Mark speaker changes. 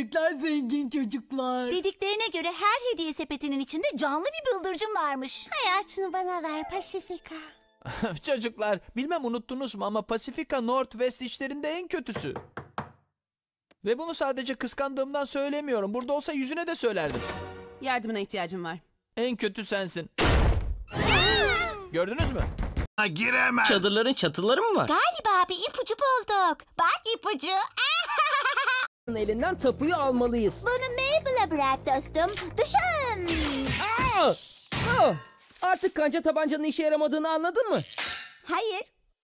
Speaker 1: Erkekler zengin çocuklar. Dediklerine göre her hediye sepetinin içinde canlı bir bıldırcın
Speaker 2: varmış. Hayatını bana ver Pasifika.
Speaker 3: Çocuklar bilmem unuttunuz mu ama Pasifika Northwest işlerinde en kötüsü. Ve bunu sadece kıskandığımdan söylemiyorum. Burada olsa yüzüne de söylerdim.
Speaker 4: Yardımına ihtiyacım var. En kötü sensin.
Speaker 3: Gördünüz
Speaker 5: mü? Ha, giremez. Çadırların çatıları mı var?
Speaker 6: Galiba bir ipucu bulduk. Bak ipucu. Aa! elinden tapuyu almalıyız. Bunu Mabel'e bırak dostum. Düşün. Aa!
Speaker 7: Aa! Artık kanca tabancanın işe yaramadığını anladın mı? Hayır.